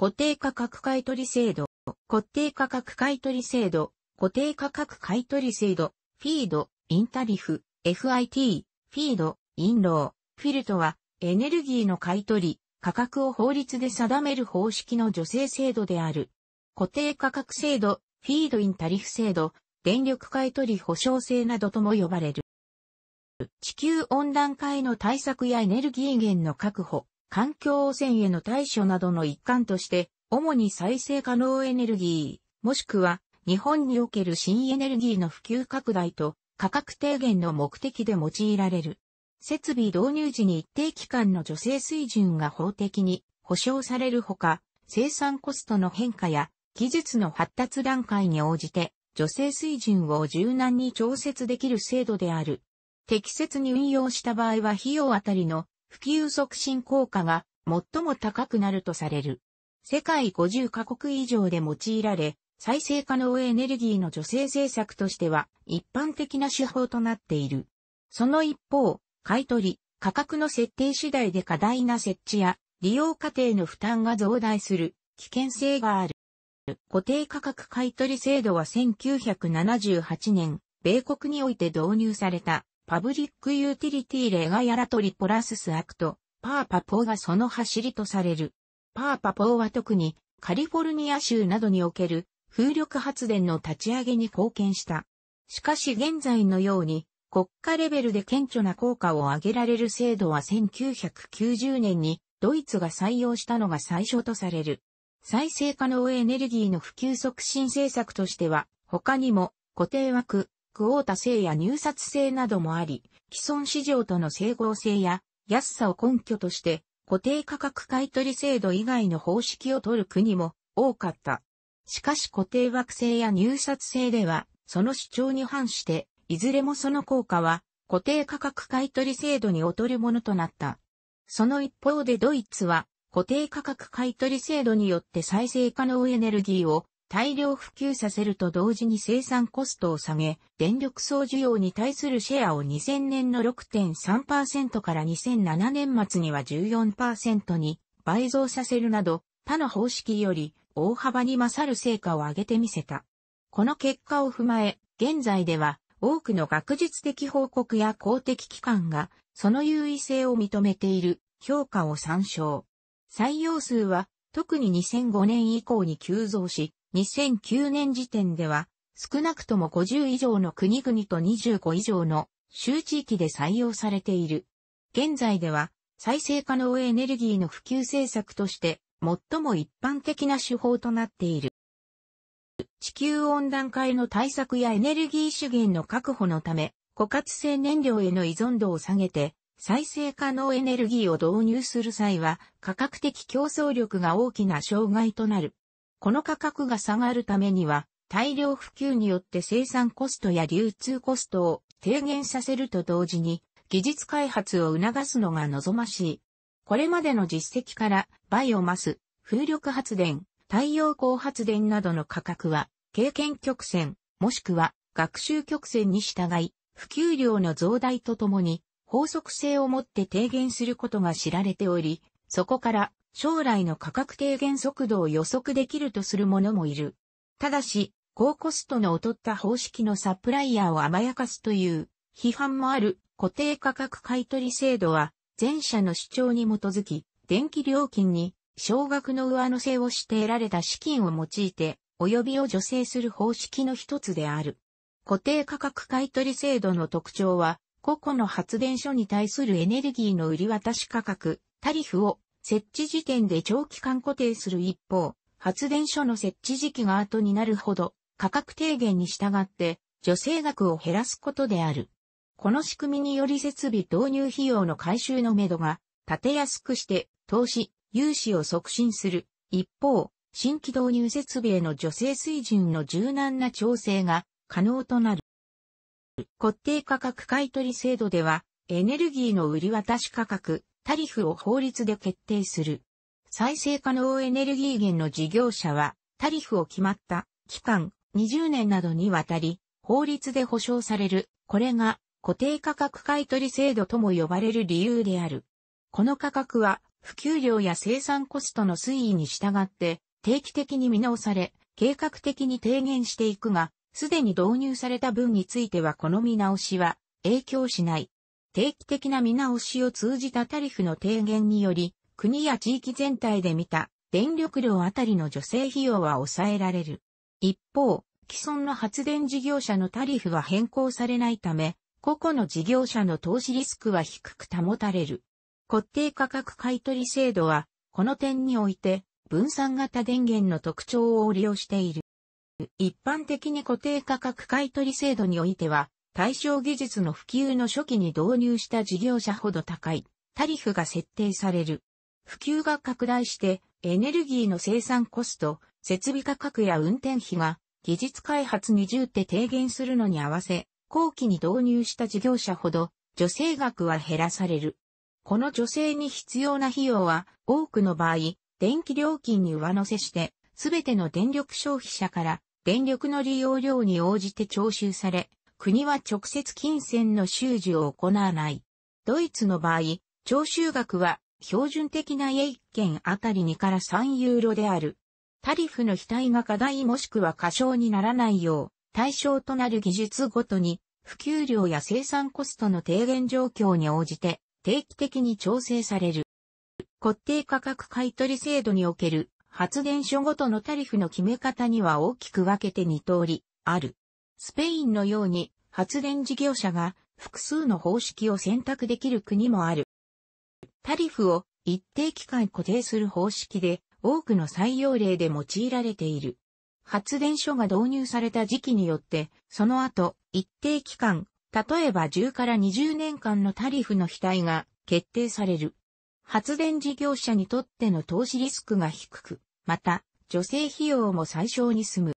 固定価格買取制度、固定価格買取制度、固定価格買取制度、フィード、インタリフ、FIT、フィード、インロー、フィルトは、エネルギーの買取、価格を法律で定める方式の助成制度である。固定価格制度、フィードインタリフ制度、電力買取保証制などとも呼ばれる。地球温暖化への対策やエネルギー源の確保、環境汚染への対処などの一環として、主に再生可能エネルギー、もしくは日本における新エネルギーの普及拡大と価格低減の目的で用いられる。設備導入時に一定期間の助成水準が法的に保障されるほか、生産コストの変化や技術の発達段階に応じて助成水準を柔軟に調節できる制度である。適切に運用した場合は費用あたりの普及促進効果が最も高くなるとされる。世界50カ国以上で用いられ、再生可能エネルギーの助成政策としては一般的な手法となっている。その一方、買取、価格の設定次第で過大な設置や利用過程の負担が増大する危険性がある。固定価格買取制度は1978年、米国において導入されたパブリックユーティリティ例がヤラトリポラススアクト、パーパポーがその走りとされる。パーパポーは特にカリフォルニア州などにおける風力発電の立ち上げに貢献した。しかし現在のように国家レベルで顕著な効果を上げられる制度は1990年にドイツが採用したのが最初とされる。再生可能エネルギーの普及促進政策としては他にも固定枠、クオータ制や入札制などもあり、既存市場との整合性や安さを根拠として、固定価格買取制度以外の方式を取る国も多かった。しかし固定惑星や入札制では、その主張に反して、いずれもその効果は固定価格買取制度に劣るものとなった。その一方でドイツは固定価格買取制度によって再生可能エネルギーを大量普及させると同時に生産コストを下げ、電力総需要に対するシェアを2000年の6.3%から2007年末には14%に倍増させるなど、他の方式より大幅に勝る成果を上げてみせた。この結果を踏まえ、現在では多くの学術的報告や公的機関がその優位性を認めている評価を参照。採用数は特に2005年以降に急増し、2009年時点では、少なくとも50以上の国々と25以上の州地域で採用されている。現在では、再生可能エネルギーの普及政策として、最も一般的な手法となっている。地球温暖化への対策やエネルギー資源の確保のため、枯渇性燃料への依存度を下げて、再生可能エネルギーを導入する際は、価格的競争力が大きな障害となる。この価格が下がるためには、大量普及によって生産コストや流通コストを低減させると同時に、技術開発を促すのが望ましい。これまでの実績から、バイオマス、風力発電、太陽光発電などの価格は、経験曲線、もしくは学習曲線に従い、普及量の増大とともに、法則性をもって低減することが知られており、そこから将来の価格低減速度を予測できるとする者もいる。ただし、高コストの劣った方式のサプライヤーを甘やかすという批判もある固定価格買取制度は前者の主張に基づき電気料金に少額の上乗せをして得られた資金を用いて及びを助成する方式の一つである。固定価格買取制度の特徴は個々の発電所に対するエネルギーの売り渡し価格、タリフを設置時点で長期間固定する一方、発電所の設置時期が後になるほど価格低減に従って助成額を減らすことである。この仕組みにより設備導入費用の回収のめどが立てやすくして投資、融資を促進する。一方、新規導入設備への助成水準の柔軟な調整が可能となる。固定価格買取制度では、エネルギーの売り渡し価格、タリフを法律で決定する。再生可能エネルギー源の事業者は、タリフを決まった期間20年などにわたり、法律で保障される。これが固定価格買取制度とも呼ばれる理由である。この価格は、普及量や生産コストの推移に従って定期的に見直され、計画的に低減していくが、すでに導入された分についてはこの見直しは影響しない。定期的な見直しを通じたタリフの低減により、国や地域全体で見た電力量あたりの助成費用は抑えられる。一方、既存の発電事業者のタリフは変更されないため、個々の事業者の投資リスクは低く保たれる。固定価格買取制度は、この点において、分散型電源の特徴を利用している。一般的に固定価格買取制度においては、対象技術の普及の初期に導入した事業者ほど高いタリフが設定される。普及が拡大してエネルギーの生産コスト、設備価格や運転費が技術開発に重って低減するのに合わせ、後期に導入した事業者ほど助成額は減らされる。この助成に必要な費用は多くの場合、電気料金に上乗せして、すべての電力消費者から電力の利用量に応じて徴収され、国は直接金銭の収受を行わない。ドイツの場合、徴収額は標準的な1件あたり2から3ユーロである。タリフの額が課題もしくは過小にならないよう、対象となる技術ごとに、普及量や生産コストの低減状況に応じて、定期的に調整される。固定価格買取制度における発電所ごとのタリフの決め方には大きく分けて2通りある。スペインのように発電事業者が複数の方式を選択できる国もある。タリフを一定期間固定する方式で多くの採用例で用いられている。発電所が導入された時期によって、その後、一定期間、例えば10から20年間のタリフの非対が決定される。発電事業者にとっての投資リスクが低く、また、助成費用も最小に済む。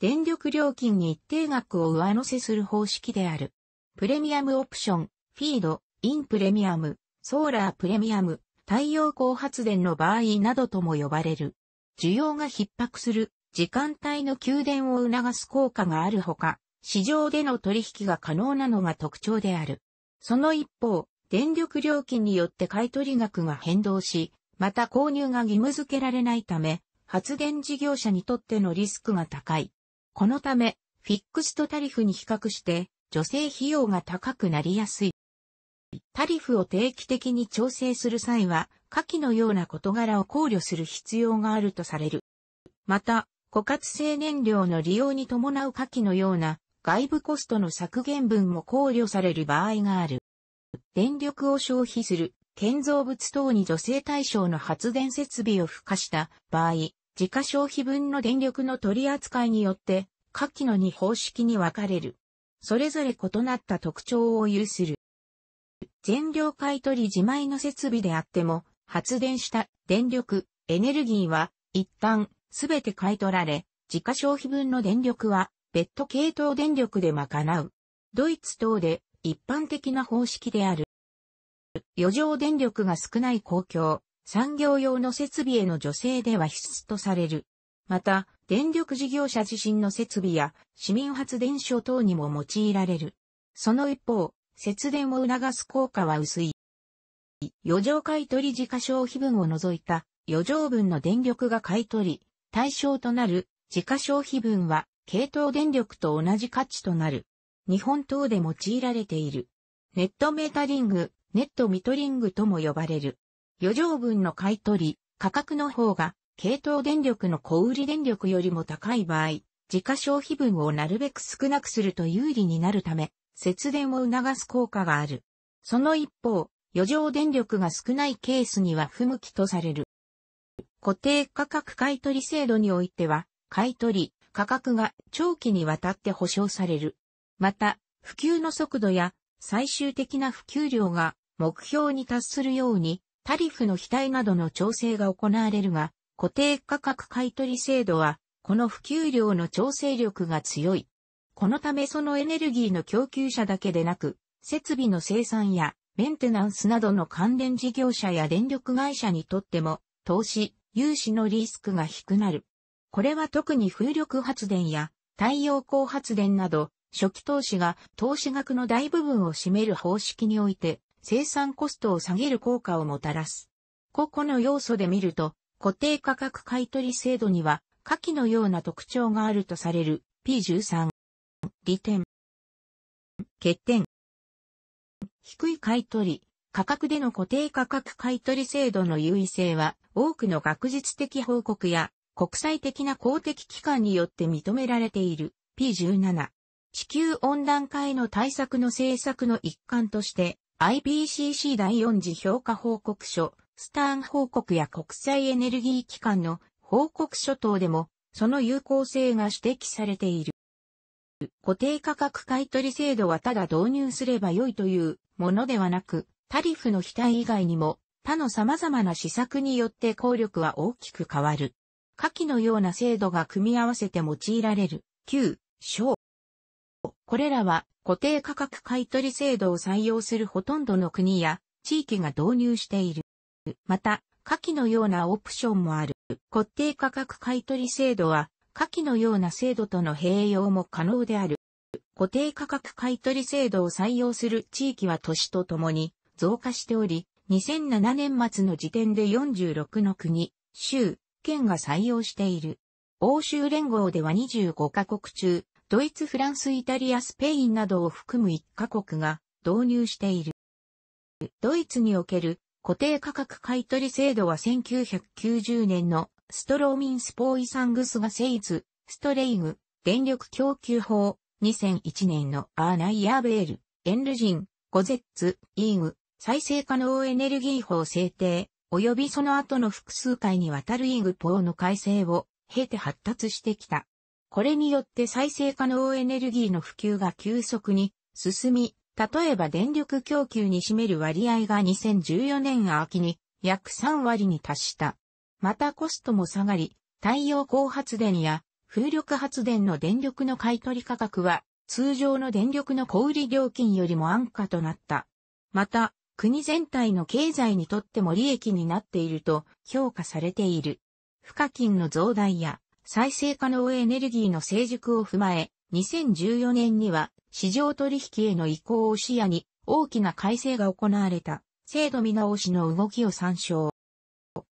電力料金に一定額を上乗せする方式である。プレミアムオプション、フィード、インプレミアム、ソーラープレミアム、太陽光発電の場合などとも呼ばれる。需要が逼迫する時間帯の給電を促す効果があるほか、市場での取引が可能なのが特徴である。その一方、電力料金によって買取額が変動し、また購入が義務付けられないため、発電事業者にとってのリスクが高い。このため、フィックスとタリフに比較して、助成費用が高くなりやすい。タリフを定期的に調整する際は、下記のような事柄を考慮する必要があるとされる。また、枯渇性燃料の利用に伴う下記のような外部コストの削減分も考慮される場合がある。電力を消費する建造物等に助成対象の発電設備を付加した場合、自家消費分の電力の取り扱いによって、下記の2方式に分かれる。それぞれ異なった特徴を有する。全量買取自前の設備であっても、発電した電力、エネルギーは、一旦、すべて買い取られ、自家消費分の電力は、別途系統電力で賄う。ドイツ等で、一般的な方式である。余剰電力が少ない公共、産業用の設備への助成では必須とされる。また、電力事業者自身の設備や市民発電所等にも用いられる。その一方、節電を促す効果は薄い。余剰買取時価消費分を除いた余剰分の電力が買取、対象となる時価消費分は、系統電力と同じ価値となる。日本等で用いられている。ネットメータリング、ネットミトリングとも呼ばれる。余剰分の買取、価格の方が、系統電力の小売電力よりも高い場合、自家消費分をなるべく少なくすると有利になるため、節電を促す効果がある。その一方、余剰電力が少ないケースには不向きとされる。固定価格買取制度においては、買取、価格が長期にわたって保証される。また、普及の速度や最終的な普及量が目標に達するようにタリフの非対などの調整が行われるが、固定価格買取制度は、この普及量の調整力が強い。このためそのエネルギーの供給者だけでなく、設備の生産やメンテナンスなどの関連事業者や電力会社にとっても、投資、融資のリスクが低くなる。これは特に風力発電や太陽光発電など、初期投資が投資額の大部分を占める方式において生産コストを下げる効果をもたらす。個々の要素で見ると、固定価格買取制度には、下記のような特徴があるとされる P13。利点。欠点。低い買取、価格での固定価格買取制度の優位性は、多くの学術的報告や国際的な公的機関によって認められている P17。地球温暖化への対策の政策の一環として、IPCC 第4次評価報告書、スターン報告や国際エネルギー機関の報告書等でも、その有効性が指摘されている。固定価格買取制度はただ導入すれば良いというものではなく、タリフの期待以外にも、他の様々な施策によって効力は大きく変わる。下記のような制度が組み合わせて用いられる、旧、小、これらは固定価格買取制度を採用するほとんどの国や地域が導入している。また、下記のようなオプションもある。固定価格買取制度は、下記のような制度との併用も可能である。固定価格買取制度を採用する地域は年とともに増加しており、2007年末の時点で46の国、州、県が採用している。欧州連合では25カ国中ドイツ、フランス、イタリア、スペインなどを含む1カ国が導入している。ドイツにおける固定価格買取制度は1990年のストローミンスポーイサングスガセイズ、ストレイグ、電力供給法、2001年のアーナイヤーベール、エンルジン、ゴゼッツ、イーグ、再生可能エネルギー法制定、及びその後の複数回にわたるイーグ法の改正を経て発達してきた。これによって再生可能エネルギーの普及が急速に進み、例えば電力供給に占める割合が2014年秋に約3割に達した。またコストも下がり、太陽光発電や風力発電の電力の買取価格は通常の電力の小売料金よりも安価となった。また、国全体の経済にとっても利益になっていると評価されている。付加金の増大や再生可能エネルギーの成熟を踏まえ、2014年には市場取引への移行を視野に大きな改正が行われた制度見直しの動きを参照。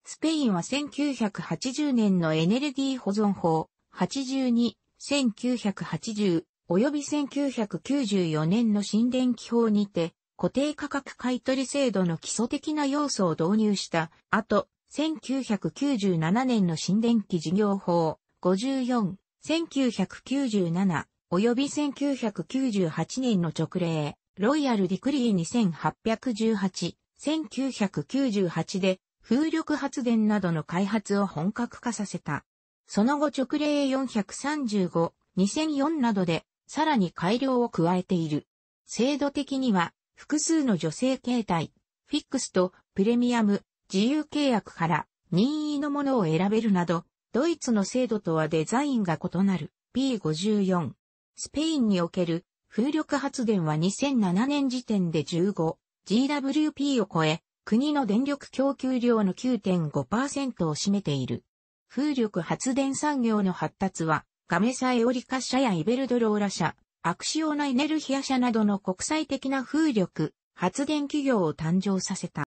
スペインは1980年のエネルギー保存法82、1980及び1994年の新電気法にて固定価格買取制度の基礎的な要素を導入した後、1997年の新電気事業法54、1997及び1998年の直例、ロイヤルディクリー2818、1998で風力発電などの開発を本格化させた。その後直令435、2004などでさらに改良を加えている。制度的には複数の女性形態、フィックスとプレミアム、自由契約から任意のものを選べるなどドイツの制度とはデザインが異なる P54。スペインにおける風力発電は2007年時点で 15GWP を超え、国の電力供給量の9.5%を占めている。風力発電産業の発達は、ガメサエオリカ社やイベルドローラ社、アクシオナエネルヒア社などの国際的な風力、発電企業を誕生させた。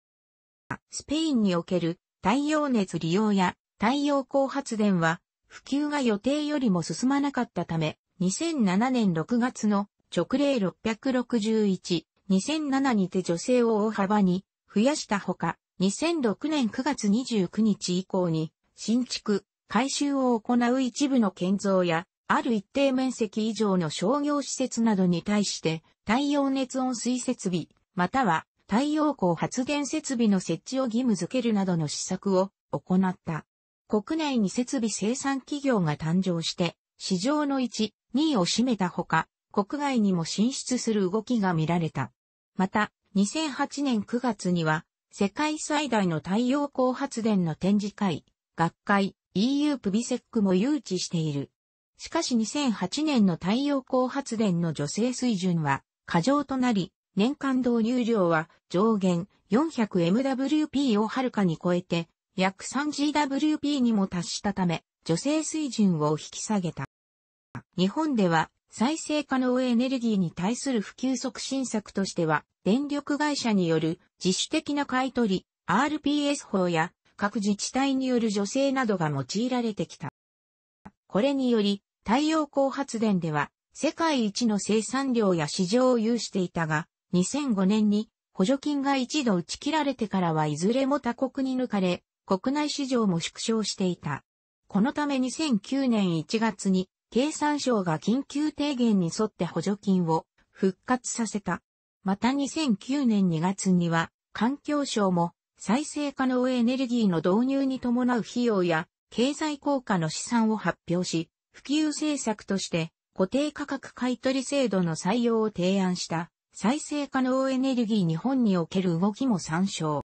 スペインにおける太陽熱利用や太陽光発電は普及が予定よりも進まなかったため、2007年6月の直令661、2007にて女性を大幅に増やしたほか、2006年9月29日以降に新築、改修を行う一部の建造や、ある一定面積以上の商業施設などに対して、太陽熱温水設備、または太陽光発電設備の設置を義務付けるなどの施策を行った。国内に設備生産企業が誕生して、市場の1、2位を占めたほか、国外にも進出する動きが見られた。また、2008年9月には、世界最大の太陽光発電の展示会、学会、EU プビセックも誘致している。しかし2008年の太陽光発電の助成水準は過剰となり、年間導入量は上限 400MWp をはるかに超えて約 3GWP にも達したため、女性水準を引き下げた。日本では再生可能エネルギーに対する普及促進策としては、電力会社による自主的な買い取、り、RPS 法や各自治体による助成などが用いられてきた。これにより、太陽光発電では世界一の生産量や市場を有していたが、2005年に補助金が一度打ち切られてからはいずれも他国に抜かれ、国内市場も縮小していた。このため2009年1月に経産省が緊急提言に沿って補助金を復活させた。また2009年2月には環境省も再生可能エネルギーの導入に伴う費用や経済効果の試算を発表し、普及政策として固定価格買取制度の採用を提案した再生可能エネルギー日本における動きも参照。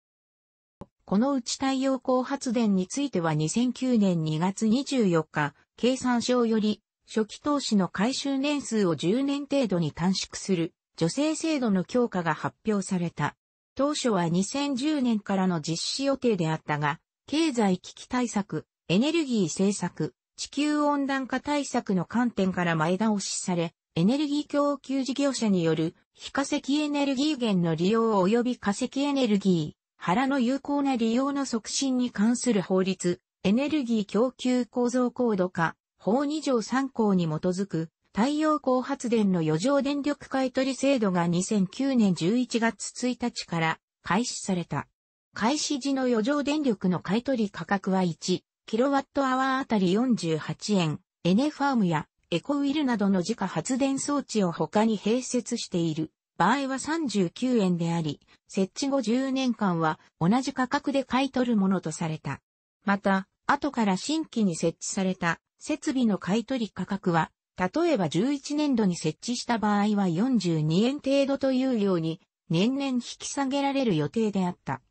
このうち太陽光発電については2009年2月24日、経産省より、初期投資の回収年数を10年程度に短縮する、助成制度の強化が発表された。当初は2010年からの実施予定であったが、経済危機対策、エネルギー政策、地球温暖化対策の観点から前倒しされ、エネルギー供給事業者による非化石エネルギー源の利用及び化石エネルギー、原の有効な利用の促進に関する法律、エネルギー供給構造高度化、法2条3項に基づく、太陽光発電の余剰電力買取制度が2009年11月1日から開始された。開始時の余剰電力の買取価格は 1kWh あたり48円、エネファームやエコウィルなどの自家発電装置を他に併設している。場合は39円であり、設置後10年間は同じ価格で買い取るものとされた。また、後から新規に設置された設備の買い取り価格は、例えば11年度に設置した場合は42円程度というように、年々引き下げられる予定であった。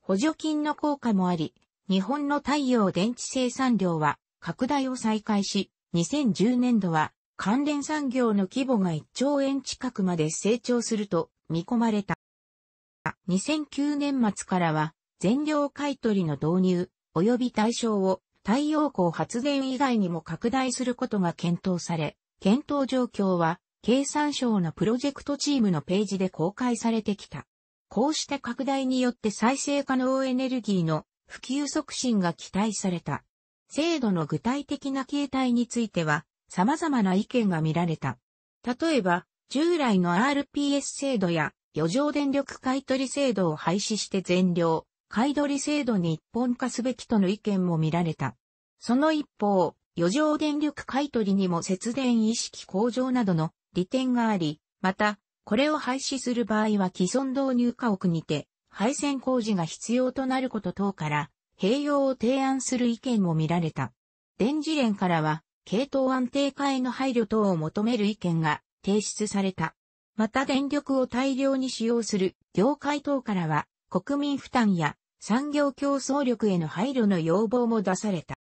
補助金の効果もあり、日本の太陽電池生産量は拡大を再開し、2010年度は関連産業の規模が1兆円近くまで成長すると見込まれた。2009年末からは全量買取の導入及び対象を太陽光発電以外にも拡大することが検討され、検討状況は経産省のプロジェクトチームのページで公開されてきた。こうした拡大によって再生可能エネルギーの普及促進が期待された。制度の具体的な形態については、様々な意見が見られた。例えば、従来の RPS 制度や余剰電力買取制度を廃止して全量、買取制度に一本化すべきとの意見も見られた。その一方、余剰電力買取にも節電意識向上などの利点があり、また、これを廃止する場合は既存導入家屋にて、配線工事が必要となること等から、併用を提案する意見も見られた。電磁連からは、系統安定化への配慮等を求める意見が提出された。また電力を大量に使用する業界等からは国民負担や産業競争力への配慮の要望も出された。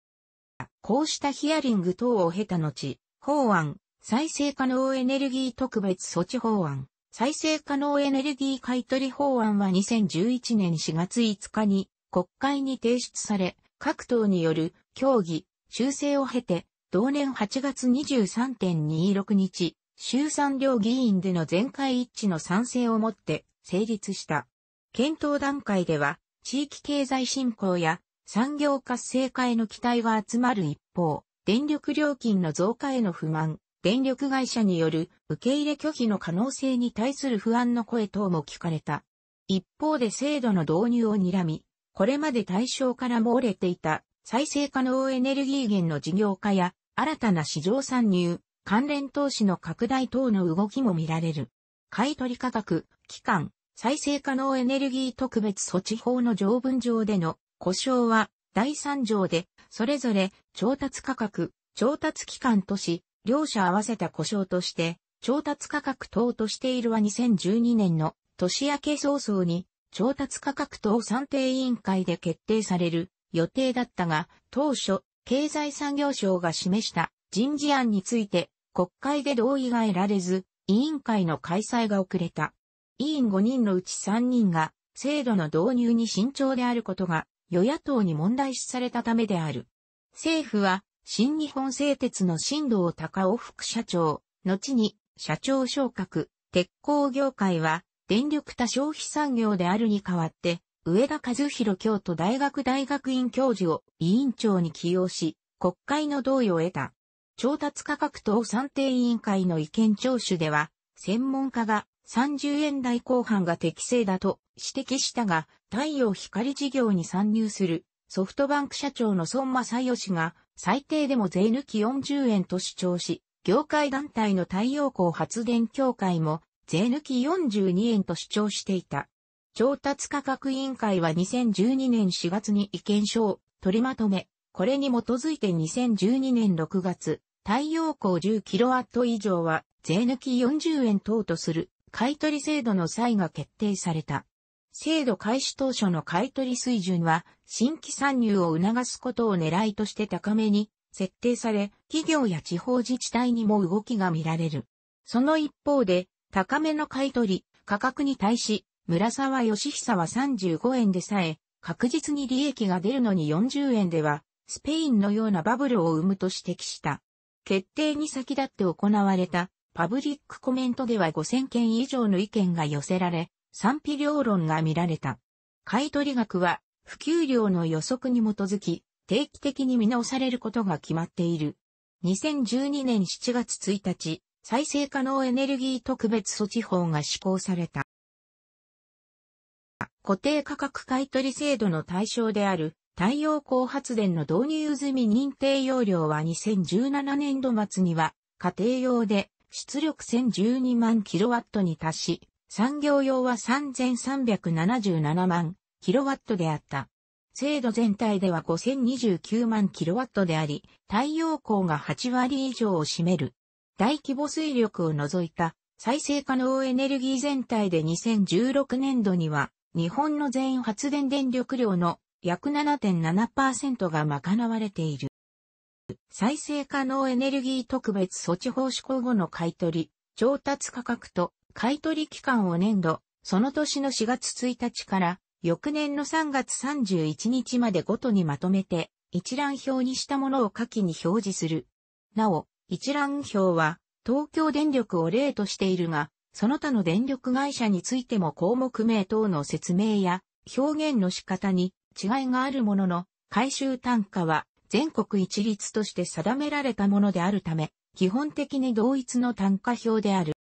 こうしたヒアリング等を経た後、法案、再生可能エネルギー特別措置法案、再生可能エネルギー買取法案は2011年4月5日に国会に提出され、各党による協議、修正を経て同年8月23.26日、衆参両議員での全会一致の賛成をもって成立した。検討段階では、地域経済振興や産業活性化への期待が集まる一方、電力料金の増加への不満、電力会社による受け入れ拒否の可能性に対する不安の声等も聞かれた。一方で制度の導入を睨み、これまで対象から漏れていた再生可能エネルギー源の事業化や新たな市場参入、関連投資の拡大等の動きも見られる。買取価格、期間、再生可能エネルギー特別措置法の条文上での故障は第3条で、それぞれ調達価格、調達期間とし、両者合わせた故障として、調達価格等としているは2012年の年明け早々に、調達価格等算定委員会で決定される予定だったが、当初、経済産業省が示した人事案について国会で同意が得られず、委員会の開催が遅れた。委員5人のうち3人が制度の導入に慎重であることが与野党に問題視されたためである。政府は新日本製鉄の新藤隆夫副社長、後に社長昇格、鉄鋼業界は電力多消費産業であるに代わって上田和弘京都大学大学院教授を委員長に起用し、国会の同意を得た。調達価格等算定委員会の意見聴取では、専門家が30円台後半が適正だと指摘したが、太陽光事業に参入するソフトバンク社長の孫正義が最低でも税抜き40円と主張し、業界団体の太陽光発電協会も税抜き42円と主張していた。調達価格委員会は2012年4月に意見書を取りまとめ、これに基づいて2012年6月、太陽光 10kW 以上は税抜き40円等とする買取制度の際が決定された。制度開始当初の買取水準は新規参入を促すことを狙いとして高めに設定され、企業や地方自治体にも動きが見られる。その一方で、高めの買取価格に対し、村沢義久は35円でさえ、確実に利益が出るのに40円では、スペインのようなバブルを生むと指摘した。決定に先立って行われたパブリックコメントでは5000件以上の意見が寄せられ、賛否両論が見られた。買取額は普及量の予測に基づき、定期的に見直されることが決まっている。2012年7月1日、再生可能エネルギー特別措置法が施行された。固定価格買取制度の対象である太陽光発電の導入済み認定容量は2017年度末には家庭用で出力1012万キロワットに達し、産業用は3377万キロワットであった。制度全体では5029万キロワットであり、太陽光が8割以上を占める。大規模水力を除いた再生可能エネルギー全体で2016年度には日本の全発電電力量の約7.7%が賄われている。再生可能エネルギー特別措置法施行後の買取、調達価格と買取期間を年度、その年の4月1日から翌年の3月31日までごとにまとめて一覧表にしたものを下記に表示する。なお、一覧表は東京電力を例としているが、その他の電力会社についても項目名等の説明や表現の仕方に違いがあるものの、回収単価は全国一律として定められたものであるため、基本的に同一の単価表である。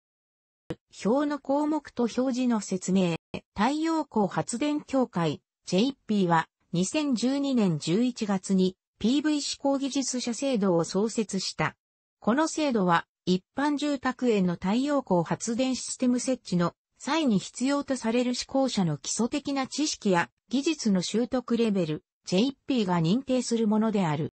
表の項目と表示の説明、太陽光発電協会 JP は2012年11月に PV 試行技術者制度を創設した。この制度は一般住宅への太陽光発電システム設置の際に必要とされる施行者の基礎的な知識や技術の習得レベル JP が認定するものである。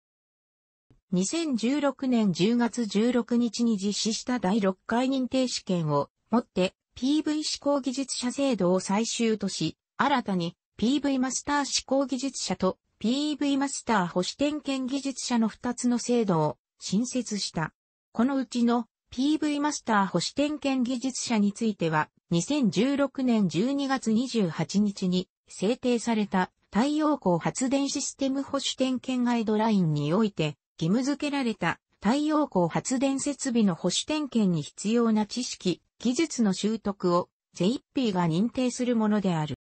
2016年10月16日に実施した第6回認定試験をもって PV 施行技術者制度を最終とし、新たに PV マスター施行技術者と PV マスター保守点検技術者の2つの制度を新設した。このうちの PV マスター保守点検技術者については、2016年12月28日に制定された太陽光発電システム保守点検ガイドラインにおいて義務付けられた太陽光発電設備の保守点検に必要な知識、技術の習得を JP が認定するものである。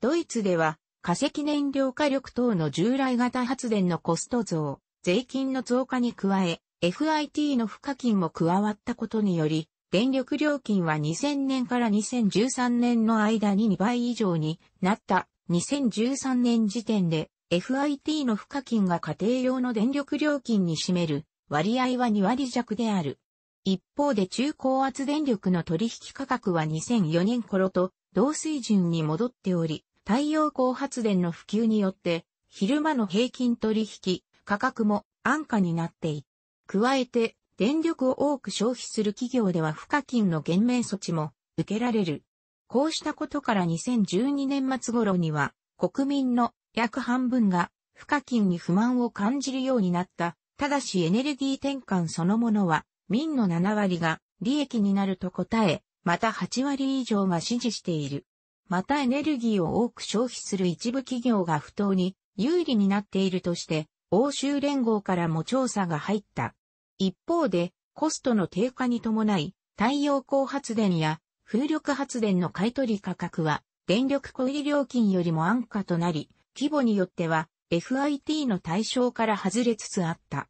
ドイツでは化石燃料火力等の従来型発電のコスト増、税金の増加に加え、FIT の付加金も加わったことにより、電力料金は2000年から2013年の間に2倍以上になった2013年時点で FIT の付加金が家庭用の電力料金に占める割合は2割弱である。一方で中高圧電力の取引価格は2004年頃と同水準に戻っており、太陽光発電の普及によって昼間の平均取引価格も安価になっていっ加えて、電力を多く消費する企業では付加金の減免措置も受けられる。こうしたことから2012年末頃には、国民の約半分が付加金に不満を感じるようになった。ただしエネルギー転換そのものは、民の7割が利益になると答え、また8割以上が支持している。またエネルギーを多く消費する一部企業が不当に有利になっているとして、欧州連合からも調査が入った。一方で、コストの低下に伴い、太陽光発電や風力発電の買取価格は、電力小売料金よりも安価となり、規模によっては FIT の対象から外れつつあった。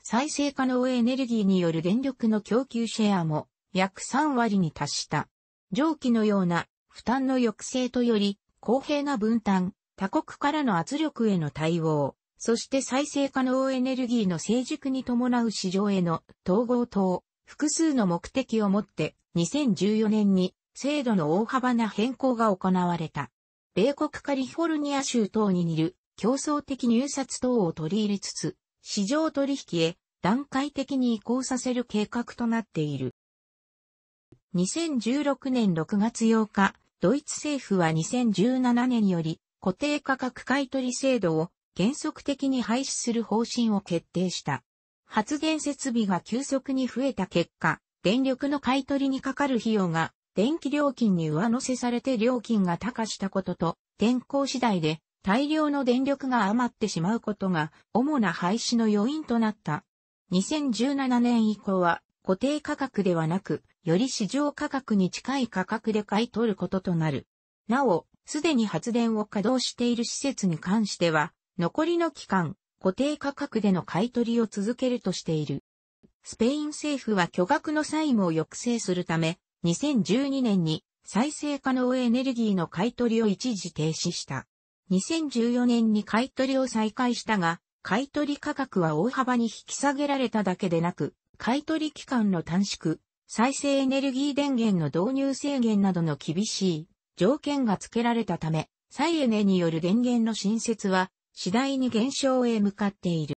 再生可能エネルギーによる電力の供給シェアも約3割に達した。上記のような負担の抑制とより公平な分担、他国からの圧力への対応、そして再生可能エネルギーの成熟に伴う市場への統合等、複数の目的をもって、2014年に制度の大幅な変更が行われた。米国カリフォルニア州等に似る競争的入札等を取り入れつつ、市場取引へ段階的に移行させる計画となっている。2016年6月8日、ドイツ政府は2017年より固定価格買取制度を原則的に廃止する方針を決定した。発電設備が急速に増えた結果、電力の買い取りにかかる費用が電気料金に上乗せされて料金が高したことと、天候次第で大量の電力が余ってしまうことが主な廃止の要因となった。2017年以降は固定価格ではなく、より市場価格に近い価格で買い取ることとなる。なお、すでに発電を稼働している施設に関しては、残りの期間、固定価格での買い取りを続けるとしている。スペイン政府は巨額の債務を抑制するため、2012年に再生可能エネルギーの買い取りを一時停止した。2014年に買い取りを再開したが、買い取り価格は大幅に引き下げられただけでなく、買い取り期間の短縮、再生エネルギー電源の導入制限などの厳しい条件が付けられたため、再エネによる電源の新設は次第に減少へ向かっている。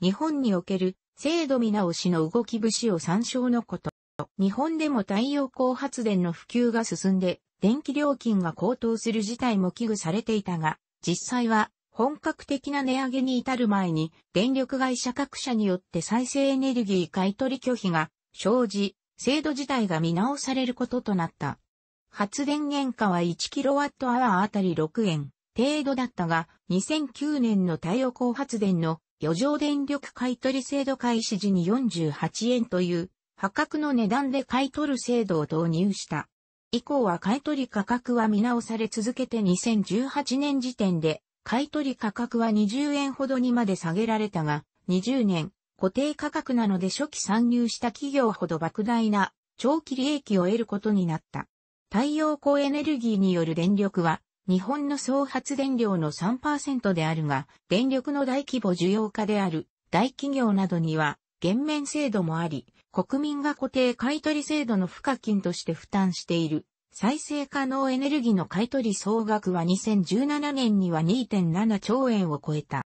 日本における制度見直しの動き節を参照のこと。日本でも太陽光発電の普及が進んで、電気料金が高騰する事態も危惧されていたが、実際は本格的な値上げに至る前に、電力会社各社によって再生エネルギー買取拒否が生じ、制度自体が見直されることとなった。発電原価は 1kWh あたり6円。程度だったが、2009年の太陽光発電の余剰電力買取制度開始時に48円という破格の値段で買取る制度を導入した。以降は買取価格は見直され続けて2018年時点で買取価格は20円ほどにまで下げられたが、20年固定価格なので初期参入した企業ほど莫大な長期利益を得ることになった。太陽光エネルギーによる電力は日本の総発電量の3%であるが、電力の大規模需要家である大企業などには減免制度もあり、国民が固定買取制度の付加金として負担している。再生可能エネルギーの買取総額は2017年には2.7兆円を超えた。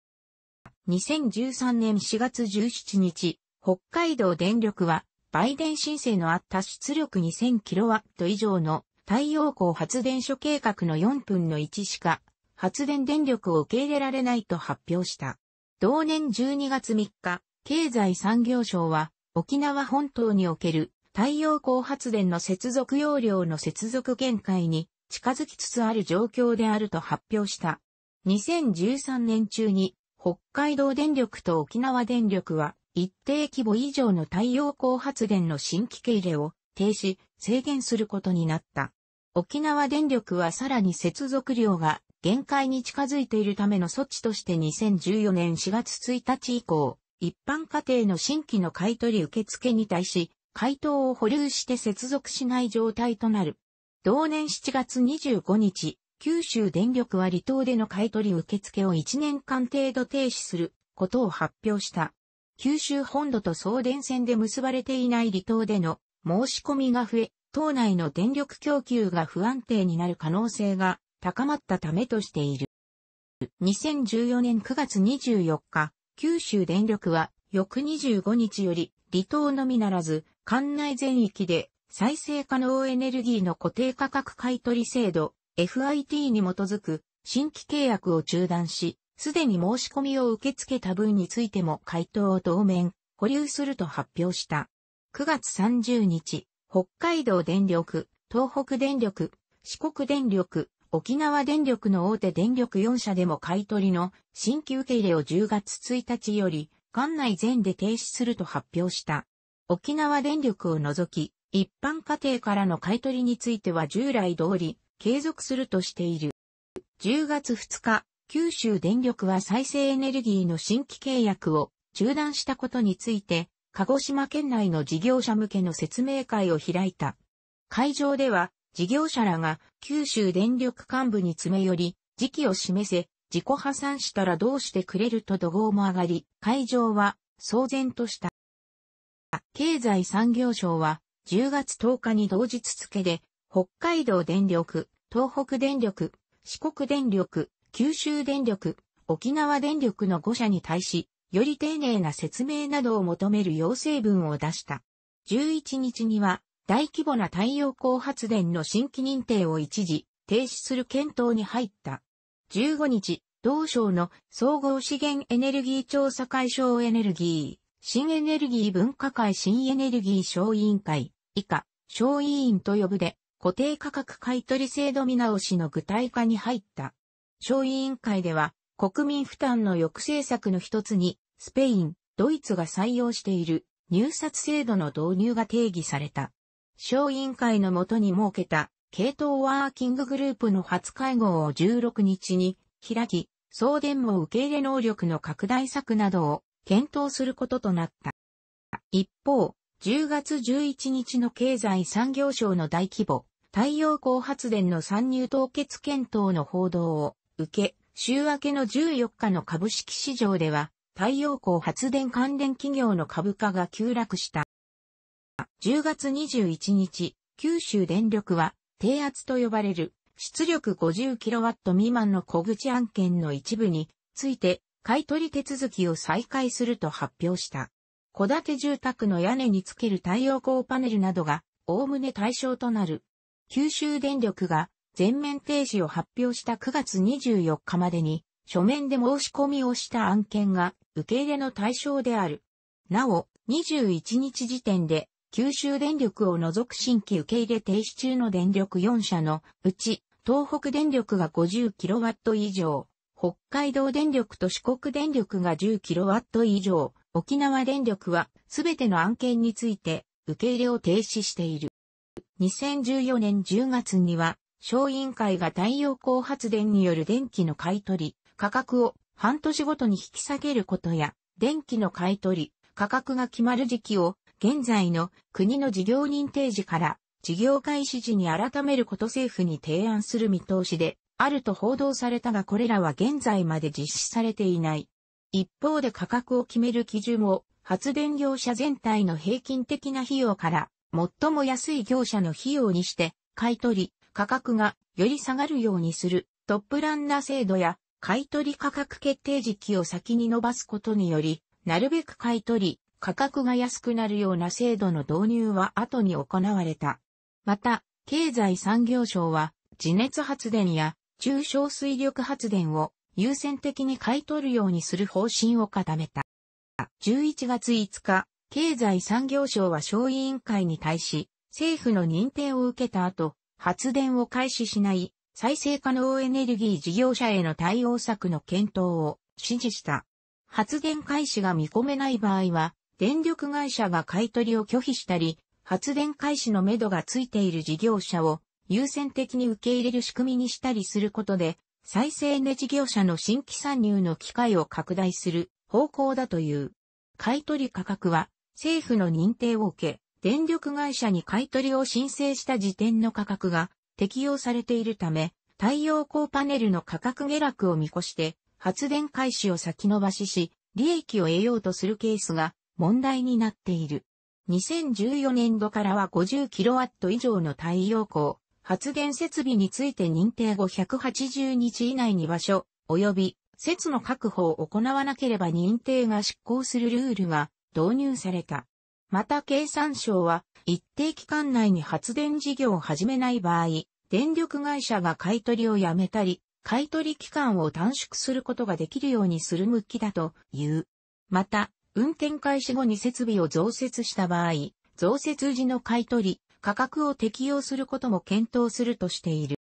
2013年4月17日、北海道電力は、売電申請のあった出力 2000kW 以上の太陽光発電所計画の4分の1しか発電電力を受け入れられないと発表した。同年12月3日、経済産業省は沖縄本島における太陽光発電の接続容量の接続限界に近づきつつある状況であると発表した。2013年中に北海道電力と沖縄電力は一定規模以上の太陽光発電の新規受け入れを停止、制限することになった。沖縄電力はさらに接続量が限界に近づいているための措置として2014年4月1日以降、一般家庭の新規の買取受付に対し、回答を保留して接続しない状態となる。同年7月25日、九州電力は離島での買取受付を1年間程度停止することを発表した。九州本土と送電線で結ばれていない離島での申し込みが増え、島内の電力供給が不安定になる可能性が高まったためとしている。2014年9月24日、九州電力は翌25日より離島のみならず管内全域で再生可能エネルギーの固定価格買取制度 FIT に基づく新規契約を中断し、すでに申し込みを受け付けた分についても回答を当面保留すると発表した。9月30日、北海道電力、東北電力、四国電力、沖縄電力の大手電力4社でも買取の新規受け入れを10月1日より管内全で停止すると発表した。沖縄電力を除き、一般家庭からの買取については従来通り継続するとしている。10月2日、九州電力は再生エネルギーの新規契約を中断したことについて鹿児島県内の事業者向けの説明会を開いた。会場では、事業者らが九州電力幹部に詰め寄り、時期を示せ、自己破産したらどうしてくれると怒号も上がり、会場は騒然とした。経済産業省は10月10日に同日付で、北海道電力、東北電力、四国電力、九州電力、沖縄電力の5社に対し、より丁寧な説明などを求める要請文を出した。11日には、大規模な太陽光発電の新規認定を一時停止する検討に入った。15日、同省の総合資源エネルギー調査会省エネルギー、新エネルギー分科会新エネルギー省委員会、以下、省委員と呼ぶで、固定価格買取制度見直しの具体化に入った。省委員会では、国民負担の抑制策の一つに、スペイン、ドイツが採用している入札制度の導入が定義された。小委員会のもとに設けた、系統ワーキンググループの初会合を16日に開き、送電網受け入れ能力の拡大策などを検討することとなった。一方、10月11日の経済産業省の大規模太陽光発電の参入凍結検討の報道を受け、週明けの14日の株式市場では、太陽光発電関連企業の株価が急落した。10月21日、九州電力は、低圧と呼ばれる出力 50kW 未満の小口案件の一部について買取手続きを再開すると発表した。戸建て住宅の屋根につける太陽光パネルなどが、おおむね対象となる。九州電力が全面停止を発表した9月24日までに、書面で申し込みをした案件が受け入れの対象である。なお、21日時点で、九州電力を除く新規受け入れ停止中の電力4社のうち、東北電力が 50kW 以上、北海道電力と四国電力が 10kW 以上、沖縄電力はすべての案件について受け入れを停止している。2014年10月には小委員会が太陽光発電による電気の買取価格を半年ごとに引き下げることや、電気の買取価格が決まる時期を現在の国の事業認定時から事業開始時に改めること政府に提案する見通しであると報道されたがこれらは現在まで実施されていない。一方で価格を決める基準を発電業者全体の平均的な費用から最も安い業者の費用にして買取価格がより下がるようにするトップランナー制度や買取価格決定時期を先に伸ばすことにより、なるべく買取価格が安くなるような制度の導入は後に行われた。また、経済産業省は地熱発電や中小水力発電を優先的に買い取るようにする方針を固めた。11月5日、経済産業省は小委員会に対し、政府の認定を受けた後、発電を開始しない再生可能エネルギー事業者への対応策の検討を指示した。発電開始が見込めない場合は、電力会社が買取を拒否したり、発電開始のめどがついている事業者を優先的に受け入れる仕組みにしたりすることで、再生エネ事業者の新規参入の機会を拡大する方向だという。買取価格は政府の認定を受け、電力会社に買取を申請した時点の価格が適用されているため、太陽光パネルの価格下落を見越して、発電開始を先延ばしし、利益を得ようとするケースが問題になっている。2014年度からは 50kW 以上の太陽光発電設備について認定後180日以内に場所及び説の確保を行わなければ認定が執行するルールが導入された。また経産省は、一定期間内に発電事業を始めない場合、電力会社が買取をやめたり、買取期間を短縮することができるようにする向きだという。また、運転開始後に設備を増設した場合、増設時の買取、価格を適用することも検討するとしている。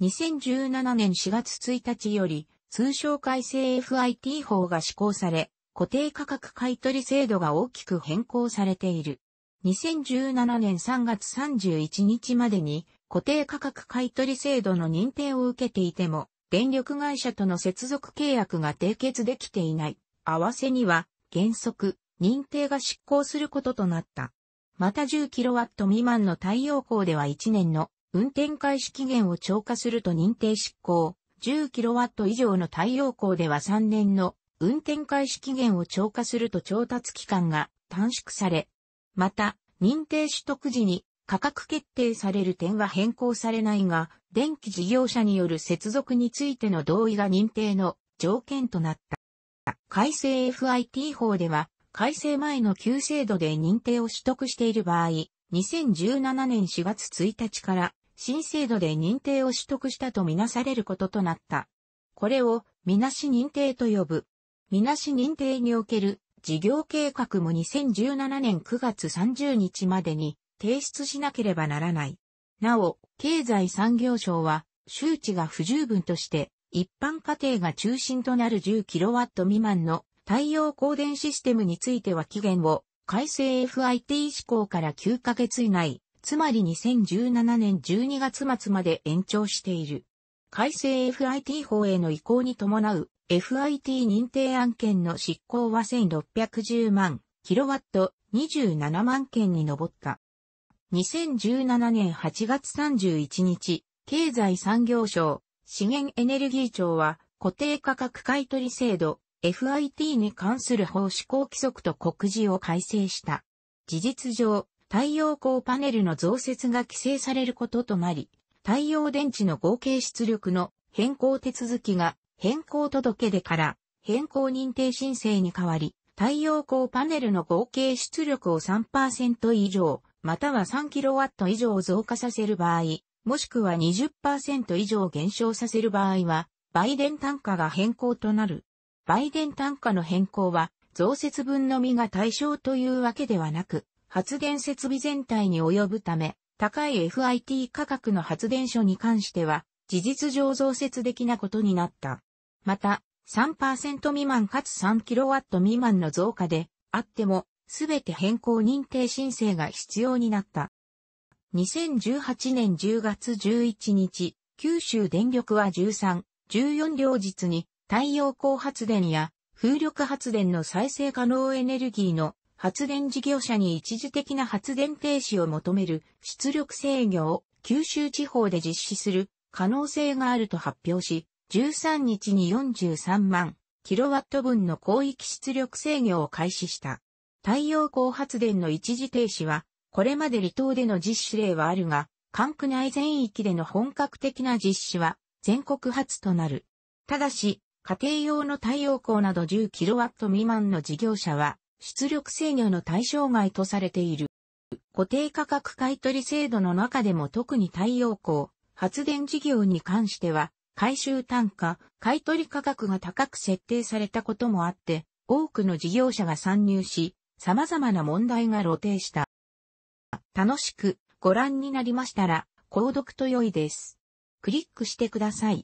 2017年4月1日より、通商改正 FIT 法が施行され、固定価格買取制度が大きく変更されている。2017年3月31日までに固定価格買取制度の認定を受けていても、電力会社との接続契約が締結できていない。合わせには、原則、認定が執行することとなった。また 10kW 未満の太陽光では1年の運転開始期限を超過すると認定執行、10kW 以上の太陽光では3年の運転開始期限を超過すると調達期間が短縮され、また、認定取得時に価格決定される点は変更されないが、電気事業者による接続についての同意が認定の条件となった。改正 FIT 法では、改正前の旧制度で認定を取得している場合、2017年4月1日から新制度で認定を取得したとみなされることとなった。これをみなし認定と呼ぶ。みなし認定における事業計画も2017年9月30日までに提出しなければならない。なお、経済産業省は周知が不十分として一般家庭が中心となる 10kW 未満の太陽光電システムについては期限を改正 FIT 施行から9ヶ月以内、つまり2017年12月末まで延長している。改正 FIT 法への移行に伴う FIT 認定案件の執行は1610万、キロワット27万件に上った。2017年8月31日、経済産業省、資源エネルギー庁は、固定価格買取制度、FIT に関する法施行規則と告示を改正した。事実上、太陽光パネルの増設が規制されることとなり、太陽電池の合計出力の変更手続きが変更届出から変更認定申請に変わり、太陽光パネルの合計出力を3%以上、または 3kW 以上増加させる場合、もしくは20%以上減少させる場合は、売電単価が変更となる。売電単価の変更は、増設分のみが対象というわけではなく、発電設備全体に及ぶため、高い FIT 価格の発電所に関しては、事実上増設的なことになった。また、3%未満かつ 3kW 未満の増加であっても、すべて変更認定申請が必要になった。2018年10月11日、九州電力は13、14両日に太陽光発電や風力発電の再生可能エネルギーの発電事業者に一時的な発電停止を求める出力制御を九州地方で実施する可能性があると発表し、13日に43万キロワット分の広域出力制御を開始した。太陽光発電の一時停止は、これまで離島での実施例はあるが、管区内全域での本格的な実施は全国初となる。ただし、家庭用の太陽光など 10kW 未満の事業者は出力制御の対象外とされている。固定価格買取制度の中でも特に太陽光、発電事業に関しては、回収単価、買取価格が高く設定されたこともあって、多くの事業者が参入し、様々な問題が露呈した。楽しくご覧になりましたら、購読と良いです。クリックしてください。